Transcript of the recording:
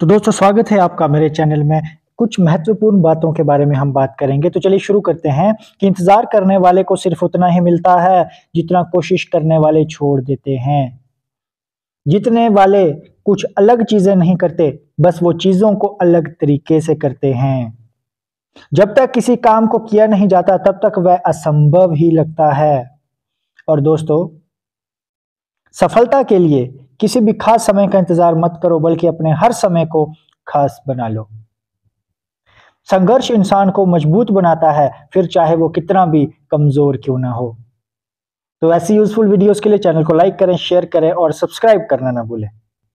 तो दोस्तों स्वागत है आपका मेरे चैनल में कुछ महत्वपूर्ण बातों के बारे में हम बात करेंगे तो चलिए शुरू करते हैं कि इंतज़ार करने वाले को सिर्फ उतना ही मिलता है जितना कोशिश करने वाले छोड़ देते हैं जितने वाले कुछ अलग चीज़ें नहीं करते बस वो चीज़ों को अलग तरीके से करते हैं जब तक किसी काम को किया नहीं जाता तब तक वह असंभव ही लगता है और दोस्तों सफलता के लिए किसी भी खास समय का इंतजार मत करो बल्कि अपने हर समय को खास बना लो संघर्ष इंसान को मजबूत बनाता है फिर चाहे वो कितना भी कमजोर क्यों ना हो तो ऐसी यूजफुल वीडियोस के लिए चैनल को लाइक करें शेयर करें और सब्सक्राइब करना ना भूलें